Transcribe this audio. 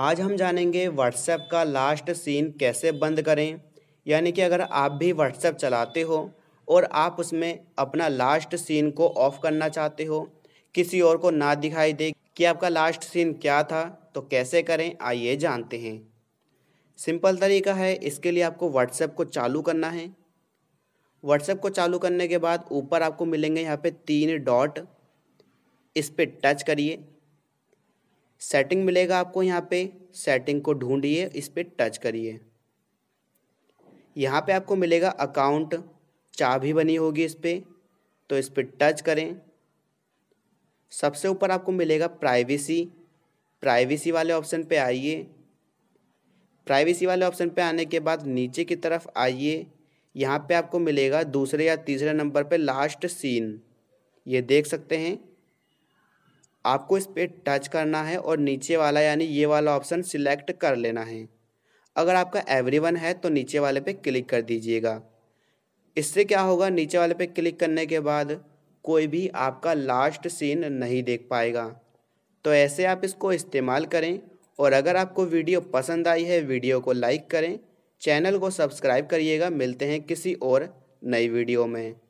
आज हम जानेंगे व्हाट्सएप का लास्ट सीन कैसे बंद करें यानी कि अगर आप भी व्हाट्सएप चलाते हो और आप उसमें अपना लास्ट सीन को ऑफ़ करना चाहते हो किसी और को ना दिखाई दे कि आपका लास्ट सीन क्या था तो कैसे करें आइए जानते हैं सिंपल तरीका है इसके लिए आपको व्हाट्सएप को चालू करना है व्हाट्सएप को चालू करने के बाद ऊपर आपको मिलेंगे यहाँ पे तीन डॉट इस पर टच करिए सेटिंग मिलेगा आपको यहाँ पे सेटिंग को ढूंढिए इस पर टच करिए यहाँ पे आपको मिलेगा अकाउंट चाबी बनी होगी इस पर तो इस पर टच करें सबसे ऊपर आपको मिलेगा प्राइवेसी प्राइवेसी वाले ऑप्शन पे आइए प्राइवेसी वाले ऑप्शन पे आने के बाद नीचे की तरफ आइए यहाँ पे आपको मिलेगा दूसरे या तीसरे नंबर पे लास्ट सीन ये देख सकते हैं आपको इस पर टच करना है और नीचे वाला यानी ये वाला ऑप्शन सिलेक्ट कर लेना है अगर आपका एवरी है तो नीचे वाले पे क्लिक कर दीजिएगा इससे क्या होगा नीचे वाले पे क्लिक करने के बाद कोई भी आपका लास्ट सीन नहीं देख पाएगा तो ऐसे आप इसको इस्तेमाल करें और अगर आपको वीडियो पसंद आई है वीडियो को लाइक करें चैनल को सब्सक्राइब करिएगा मिलते हैं किसी और नई वीडियो में